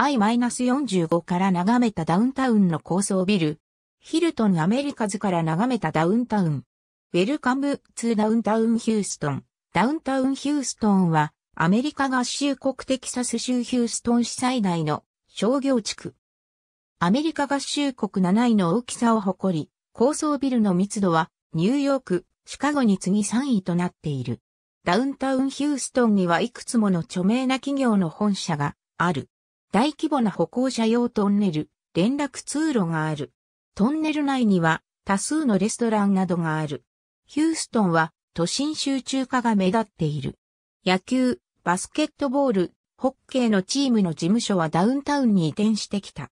I-45 から眺めたダウンタウンの高層ビル。ヒルトンアメリカズから眺めたダウンタウン。ウェルカム・ツー・ダウンタウン・ヒューストン。ダウンタウン・ヒューストンは、アメリカ合衆国テキサス州ヒューストン市最大の商業地区。アメリカ合衆国7位の大きさを誇り、高層ビルの密度は、ニューヨーク、シカゴに次3位となっている。ダウンタウンヒューストンにはいくつもの著名な企業の本社がある。大規模な歩行者用トンネル、連絡通路がある。トンネル内には多数のレストランなどがある。ヒューストンは都心集中化が目立っている。野球、バスケットボール、ホッケーのチームの事務所はダウンタウンに移転してきた。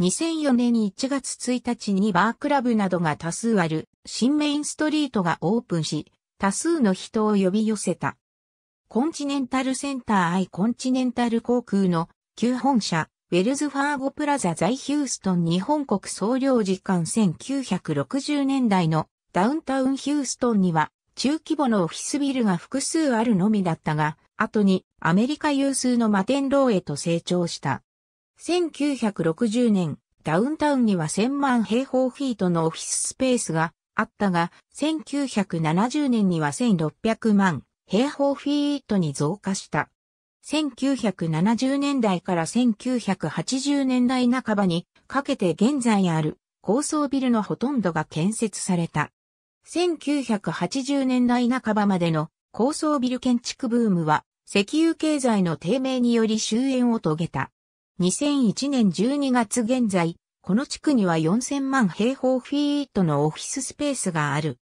2004年に1月1日にバークラブなどが多数ある新メインストリートがオープンし、多数の人を呼び寄せた。コンチネンタルセンターアイコンチネンタル航空の旧本社、ウェルズファーゴプラザ在ヒューストン日本国総領事館1960年代のダウンタウンヒューストンには中規模のオフィスビルが複数あるのみだったが、後にアメリカ有数の摩天楼へと成長した。1960年、ダウンタウンには1000万平方フィートのオフィススペースがあったが、1970年には1600万平方フィートに増加した。1970年代から1980年代半ばにかけて現在ある高層ビルのほとんどが建設された。1980年代半ばまでの高層ビル建築ブームは石油経済の低迷により終焉を遂げた。2001年12月現在、この地区には4000万平方フィートのオフィススペースがある。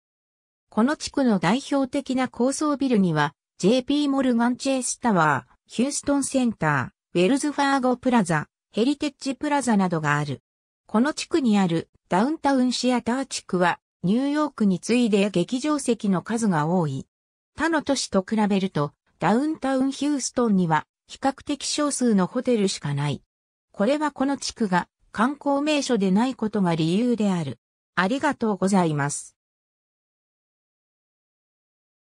この地区の代表的な高層ビルには JP モルガンチェイスタワー、ヒューストンセンター、ウェルズファーゴプラザ、ヘリテッジプラザなどがある。この地区にあるダウンタウンシアター地区はニューヨークに次いで劇場席の数が多い。他の都市と比べるとダウンタウンヒューストンには比較的少数のホテルしかない。これはこの地区が観光名所でないことが理由である。ありがとうございます。